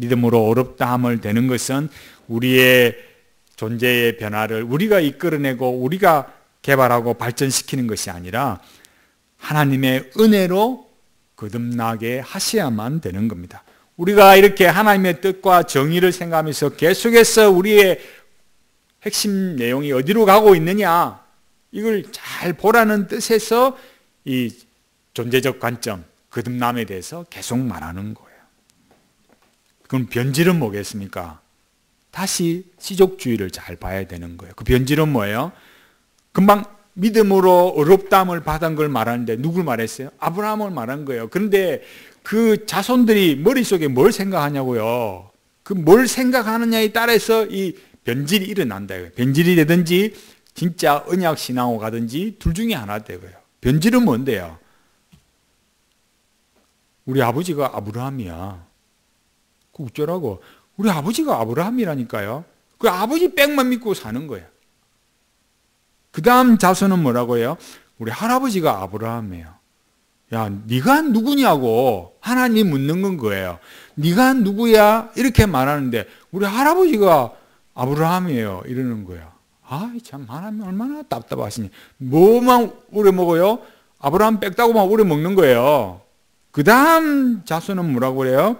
믿음으로 어렵다함을 되는 것은 우리의 존재의 변화를 우리가 이끌어내고 우리가 개발하고 발전시키는 것이 아니라 하나님의 은혜로 거듭나게 하셔야만 되는 겁니다. 우리가 이렇게 하나님의 뜻과 정의를 생각하면서 계속해서 우리의 핵심 내용이 어디로 가고 있느냐 이걸 잘 보라는 뜻에서 이 존재적 관점 거듭남에 대해서 계속 말하는 거예요. 그럼 변질은 뭐겠습니까? 다시 시족주의를 잘 봐야 되는 거예요. 그 변질은 뭐예요? 금방 믿음으로 어렵담을 받은 걸 말하는데 누굴 말했어요? 아브라함을 말한 거예요. 그런데 그 자손들이 머릿속에 뭘 생각하냐고요. 그 뭘 생각하느냐에 따라서 이 변질이 일어난다. 변질이 되든지 진짜 언약 신앙으로 가든지 둘 중에 하나 되고요. 변질은 뭔데요? 우리 아버지가 아브라함이야. 6절하고 그 우리 아버지가 아브라함이라니까요. 그 아버지 백만 믿고 사는 거예요. 그 다음 자손은 뭐라고 해요? 우리 할아버지가 아브라함이에요. 야, 네가 누구냐고 하나님 묻는 건 거예요. 네가 누구야? 이렇게 말하는데 우리 할아버지가 아브라함이에요. 이러는 거야. 아, 참 하나님 얼마나 답답하시니. 뭐만 오래 먹어요? 아브라함 빽다고만 오래 먹는 거예요. 그 다음 자손은 뭐라고 그래요?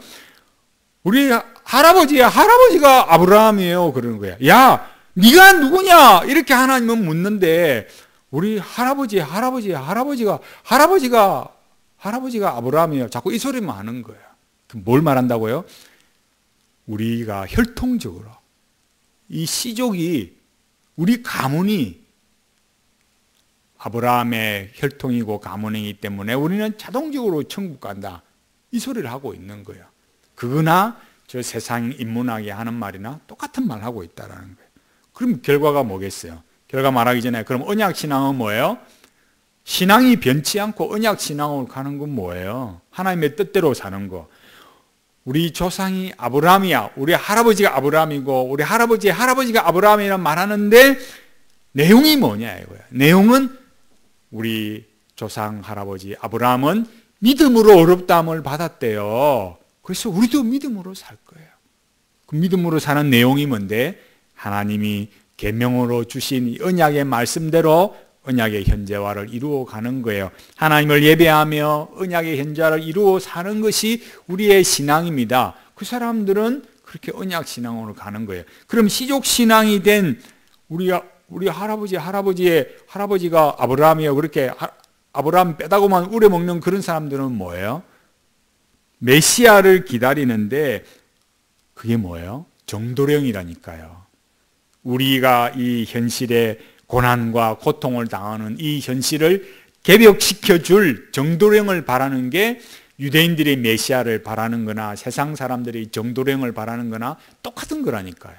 우리 할아버지야 할아버지가 아브라함이에요 그러는 거야. 야 네가 누구냐 이렇게 하나님은 묻는데 우리 할아버지 할아버지 할아버지가 할아버지가 할아버지가 아브라함이에요. 자꾸 이 소리만 하는 거야. 뭘 말한다고요? 우리가 혈통적으로 이 씨족이 우리 가문이 아브라함의 혈통이고 가문이기 때문에 우리는 자동적으로 천국 간다. 이 소리를 하고 있는 거야. 그거나 저 세상 인문학이 하는 말이나 똑같은 말을 하고 있다라는 거예요. 그럼 결과가 뭐겠어요? 결과 말하기 전에 그럼 언약 신앙은 뭐예요? 신앙이 변치 않고 언약 신앙으로 가는 건 뭐예요? 하나님의 뜻대로 사는 거. 우리 조상이 아브라함이야. 우리 할아버지가 아브라함이고 우리 할아버지의 할아버지가 아브라함이라 말하는데 내용이 뭐냐 이거야. 내용은 우리 조상 할아버지 아브라함은 믿음으로 어렵다함을 받았대요. 그래서 우리도 믿음으로 살 거예요. 그 믿음으로 사는 내용이 뭔데? 하나님이 계명으로 주신 언약의 말씀대로 언약의 현재화를 이루어 가는 거예요. 하나님을 예배하며 언약의 현재화를 이루어 사는 것이 우리의 신앙입니다. 그 사람들은 그렇게 언약 신앙으로 가는 거예요. 그럼 시족 신앙이 된 우리가 우리 할아버지 할아버지의 할아버지가 아브라함이요 그렇게 아브라함 빼다고만 우려 먹는 그런 사람들은 뭐예요? 메시아를 기다리는데 그게 뭐예요? 정도령이라니까요. 우리가 이 현실에 고난과 고통을 당하는 이 현실을 개벽시켜 줄 정도령을 바라는 게 유대인들의 메시아를 바라는 거나 세상 사람들이 정도령을 바라는 거나 똑같은 거라니까요.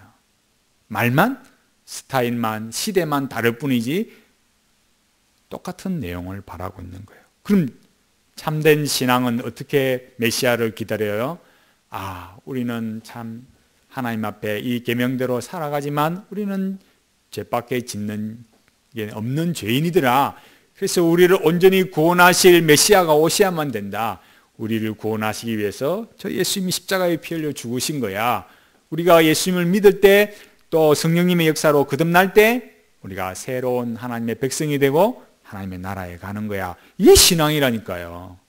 말만, 스타일만, 시대만 다를 뿐이지 똑같은 내용을 바라고 있는 거예요. 그럼 참된 신앙은 어떻게 메시아를 기다려요? 아, 우리는 참 하나님 앞에 이 계명대로 살아가지만 우리는 죄밖에 짓는 게 없는 죄인이더라. 그래서 우리를 온전히 구원하실 메시아가 오셔야만 된다. 우리를 구원하시기 위해서 저 예수님이 십자가에 피 흘려 죽으신 거야. 우리가 예수님을 믿을 때 또 성령님의 역사로 거듭날 때 우리가 새로운 하나님의 백성이 되고 하나님의 나라에 가는 거야. 이게 신앙이라니까요.